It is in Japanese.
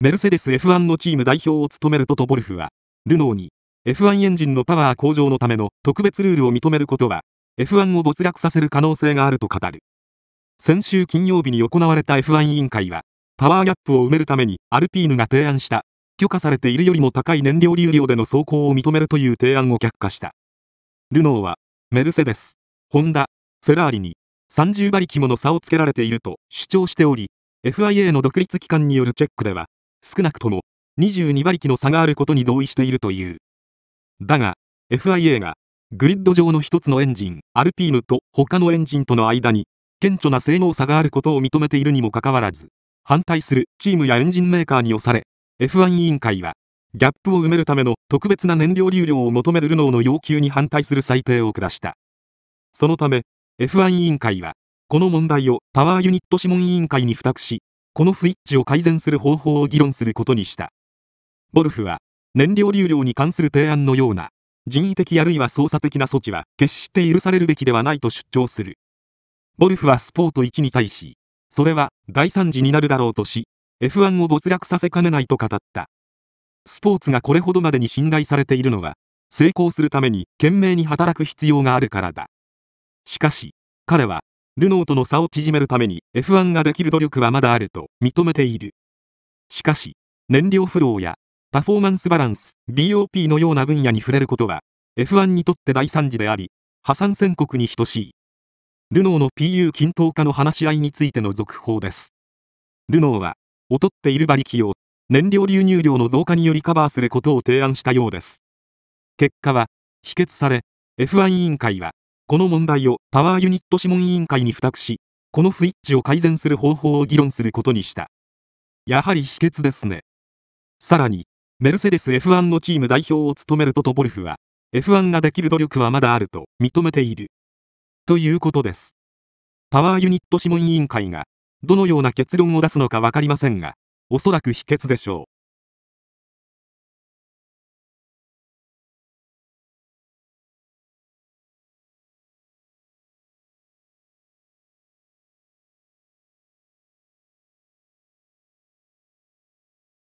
メルセデス F1 のチーム代表を務めるトト・ボルフは、ルノーに F1 エンジンのパワー向上のための特別ルールを認めることは、F1 を没落させる可能性があると語る。先週金曜日に行われた F1 委員会は、パワーギャップを埋めるためにアルピーヌが提案した許可されているよりも高い燃料流量での走行を認めるという提案を却下した。ルノーは、メルセデス、ホンダ、フェラーリに30馬力もの差をつけられていると主張しており、FIA の独立機関によるチェックでは、少なくとも22馬力の差があることに同意しているという。だが、FIA がグリッド上の一つのエンジン、アルピーヌと他のエンジンとの間に顕著な性能差があることを認めているにもかかわらず、反対するチームやエンジンメーカーに押され、F1 委員会は、ギャップを埋めるための特別な燃料流量を求めるルノーの要求に反対する裁定を下した。そのため、F1 委員会は、この問題をパワーユニット諮問委員会に付託し、この不一致を改善する方法を議論することにしたボルフは燃料流量に関する提案のような人為的あるいは操作的な措置は決して許されるべきではないと主張するボルフはスポート1に対しそれは大惨事になるだろうとし F1 を没落させかねないと語ったスポーツがこれほどまでに信頼されているのは成功するために懸命に働く必要があるからだしかし彼はルノーとの差を縮めるために F1 ができる努力はまだあると認めている。しかし、燃料フローやパフォーマンスバランス、BOP のような分野に触れることは、F1 にとって大惨事であり、破産宣告に等しい。ルノーの PU 均等化の話し合いについての続報です。ルノーは、劣っている馬力を燃料流入量の増加によりカバーすることを提案したようです。結果は、否決され、F1 委員会は、この問題をパワーユニット諮問委員会に付託し、この不一致を改善する方法を議論することにした。やはり秘訣ですね。さらに、メルセデス F1 のチーム代表を務めるトトボルフは、F1 ができる努力はまだあると認めている。ということです。パワーユニット諮問委員会が、どのような結論を出すのかわかりませんが、おそらく秘訣でしょう。